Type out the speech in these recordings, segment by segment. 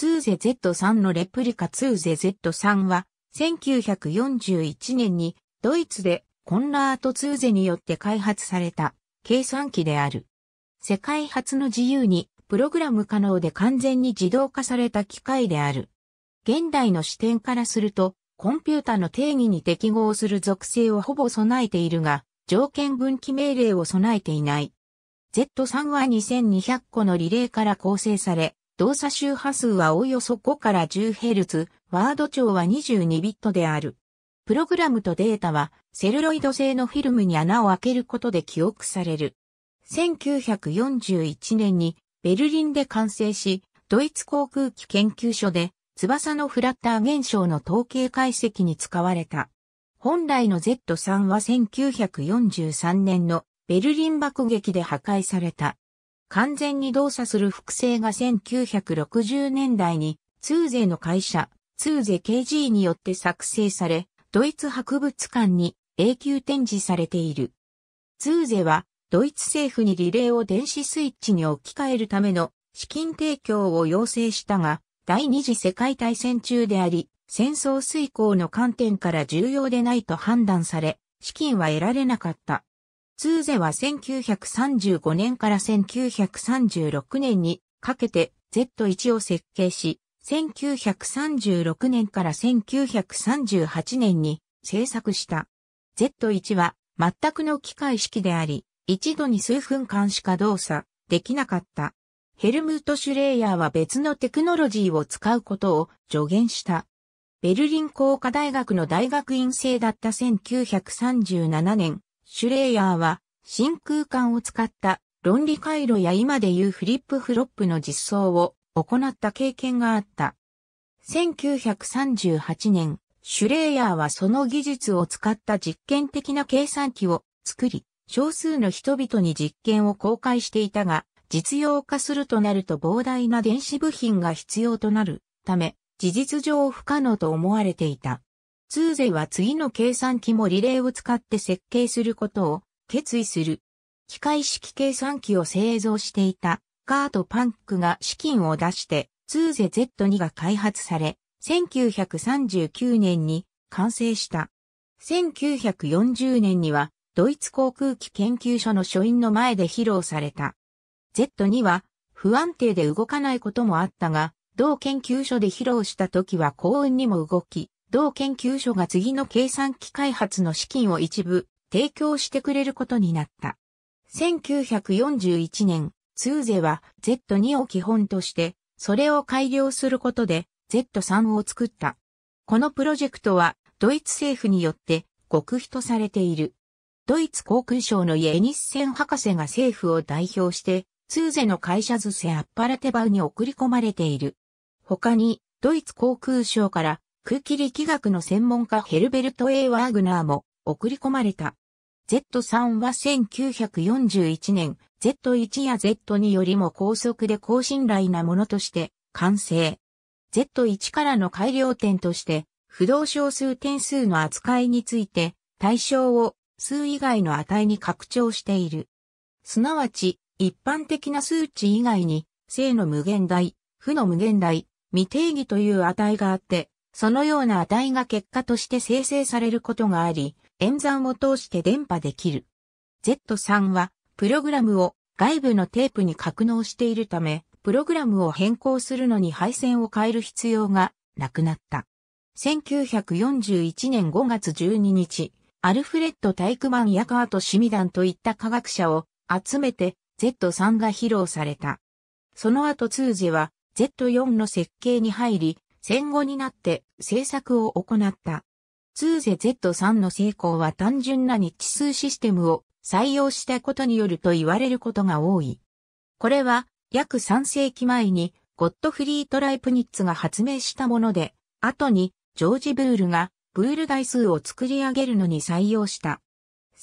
2ゼ Z3 のレプリカ2ゼ Z3 は、1941年にドイツでコンラート・ツーゼによって開発された計算機である。世界初の自由にプログラム可能で完全に自動化された機械である。現代の視点からすると、コンピュータの定義に適合する属性をほぼ備えているが、条件分岐命令を備えていない。Z3 は2200個のリレーから構成され、動作周波数はおよそ5から 10Hz、ワード長は22ビットである。プログラムとデータはセルロイド製のフィルムに穴を開けることで記憶される。1941年にベルリンで完成し、ドイツ航空機研究所で翼のフラッター現象の統計解析に使われた。本来の Z3 は1943年のベルリン爆撃で破壊された。完全に動作する複製が1960年代にツーゼの会社、ツーゼ KG によって作成され、ドイツ博物館に永久展示されている。ツーゼは、ドイツ政府にリレーを電子スイッチに置き換えるための資金提供を要請したが、第二次世界大戦中であり、戦争遂行の観点から重要でないと判断され、資金は得られなかった。ツーゼは1935年から1936年にかけて Z1 を設計し、1936年から1938年に制作した。Z1 は全くの機械式であり、一度に数分間しか動作できなかった。ヘルムート・シュレイヤーは別のテクノロジーを使うことを助言した。ベルリン工科大学の大学院生だった1937年、シュレイヤーは真空管を使った論理回路や今でいうフリップフロップの実装を行った経験があった。1938年、シュレイヤーはその技術を使った実験的な計算機を作り、少数の人々に実験を公開していたが、実用化するとなると膨大な電子部品が必要となるため、事実上不可能と思われていた。ツーゼは次の計算機もリレーを使って設計することを決意する。機械式計算機を製造していたカート・パンクが資金を出して、ツーゼ Z2 が開発され、1939年に完成した。1940年にはドイツ航空機研究所の所員の前で披露された。Z2 は不安定で動かないこともあったが、同研究所で披露した時は幸運にも動き、同研究所が次の計算機開発の資金を一部提供してくれることになった。1941年、ツーゼは Z2 を基本として、それを改良することで Z3 を作った。このプロジェクトはドイツ政府によって極秘とされている。ドイツ航空省のイエニッセン博士が政府を代表して、ツーゼの会社ズセアッパラテバウに送り込まれている。他に、ドイツ航空省から空気力学の専門家ヘルベルト・ A・ ワーグナーも送り込まれた。Z3 は1941年、Z1 や Z2 よりも高速で高信頼なものとして完成。Z1 からの改良点として、不動小数点数の扱いについて、対象を数以外の値に拡張している。すなわち、一般的な数値以外に、正の無限大、負の無限大、未定義という値があって、そのような値が結果として生成されることがあり、演算を通して伝播できる。Z3 は、プログラムを外部のテープに格納しているため、プログラムを変更するのに配線を変える必要がなくなった。1941年5月12日、アルフレッド・タイクマンやカート・シミダンといった科学者を集めて Z3 が披露された。その後通時は Z4 の設計に入り、戦後になって制作を行った。ツーゼ Z3 の成功は単純な日数システムを採用したことによると言われることが多い。これは約3世紀前にゴッドフリート・ライプニッツが発明したもので、後にジョージ・ブールがブール台数を作り上げるのに採用した。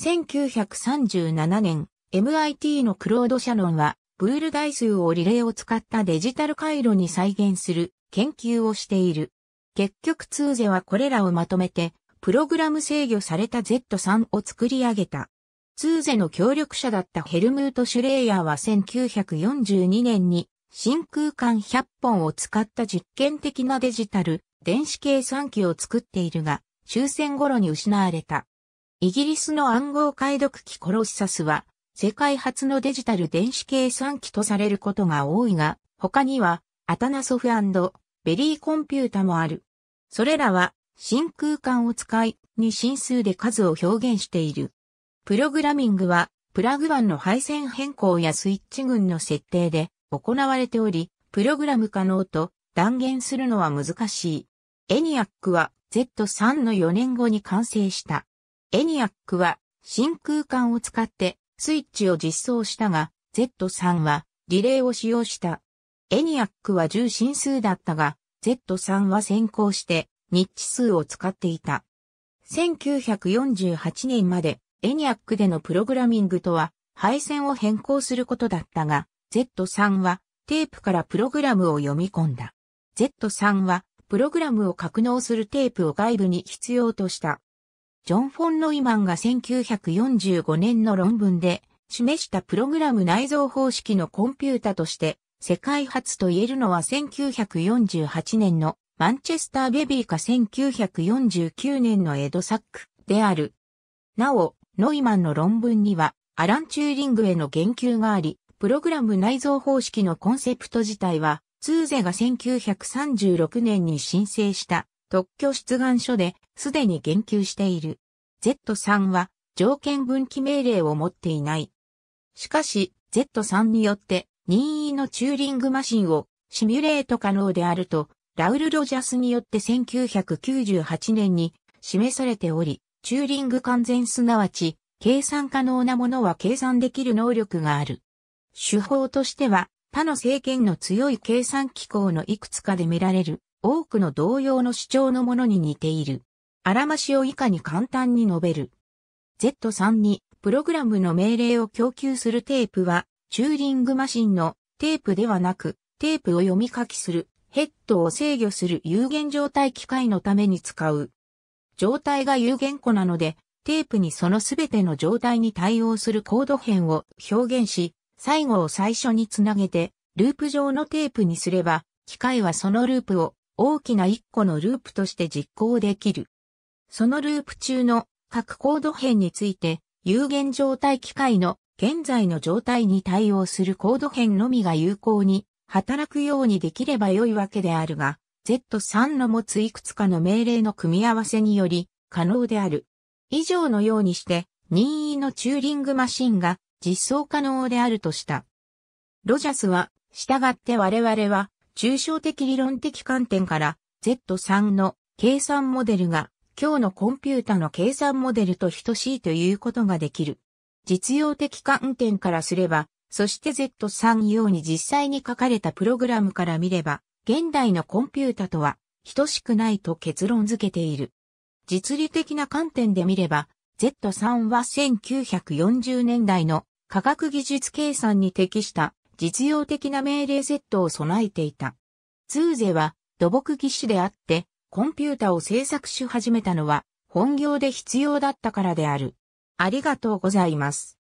1937年、MIT のクロード・シャノンは、ブール台数をリレーを使ったデジタル回路に再現する研究をしている。結局ツーゼはこれらをまとめて、プログラム制御された Z3 を作り上げた。ツーゼの協力者だったヘルムート・シュレイヤーは1942年に真空管100本を使った実験的なデジタル電子計算機を作っているが終戦頃に失われた。イギリスの暗号解読機コロッサスは世界初のデジタル電子計算機とされることが多いが他にはアタナソフベリーコンピュータもある。それらは真空管を使いに真数で数を表現している。プログラミングはプラグ1の配線変更やスイッチ群の設定で行われており、プログラム可能と断言するのは難しい。エニアックは Z3 の4年後に完成した。エニアックは真空管を使ってスイッチを実装したが、Z3 はリレーを使用した。エニアックは重心数だったが、Z3 は先行してニッチ数を使っていた。1948年までエニアックでのプログラミングとは配線を変更することだったが、Z3 はテープからプログラムを読み込んだ。Z3 はプログラムを格納するテープを外部に必要とした。ジョン・フォン・ノイマンが1945年の論文で示したプログラム内蔵方式のコンピュータとして世界初と言えるのは1948年のマンチェスターベビーか1949年のエドサックである。なお、ノイマンの論文にはアラン・チューリングへの言及があり、プログラム内蔵方式のコンセプト自体は、ツーゼが1936年に申請した特許出願書ですでに言及している。Z さんは条件分岐命令を持っていない。しかし、Z さんによって任意のチューリングマシンをシミュレート可能であると、ラウル・ロジャスによって1998年に示されており、チューリング完全すなわち、計算可能なものは計算できる能力がある。手法としては、他の政権の強い計算機構のいくつかで見られる、多くの同様の主張のものに似ている。あらましを以下に簡単に述べる。Z3 に、プログラムの命令を供給するテープは、チューリングマシンのテープではなく、テープを読み書きする、ヘッドを制御する有限状態機械のために使う。状態が有限個なので、テープにそのすべての状態に対応するコード編を表現し、最後を最初につなげて、ループ上のテープにすれば、機械はそのループを大きな1個のループとして実行できる。そのループ中の各コード編について、有限状態機械の現在の状態に対応するコード編のみが有効に働くようにできれば良いわけであるが、Z3 の持ついくつかの命令の組み合わせにより可能である。以上のようにして、任意のチューリングマシンが実装可能であるとした。ロジャスは、従って我々は、抽象的理論的観点から Z3 の計算モデルが今日のコンピュータの計算モデルと等しいということができる。実用的観点からすれば、そして Z3 用に実際に書かれたプログラムから見れば、現代のコンピュータとは等しくないと結論付けている。実利的な観点で見れば、Z3 は1940年代の科学技術計算に適した実用的な命令セットを備えていた。ツーゼは土木技師であって、コンピュータを制作し始めたのは本業で必要だったからである。ありがとうございます。